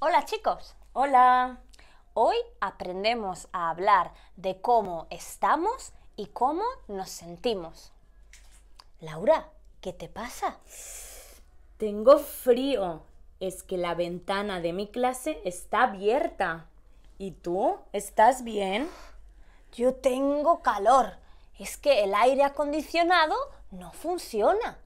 Hola chicos. Hola. Hoy aprendemos a hablar de cómo estamos y cómo nos sentimos. Laura, ¿qué te pasa? Tengo frío. Es que la ventana de mi clase está abierta. ¿Y tú? ¿Estás bien? Yo tengo calor. Es que el aire acondicionado no funciona.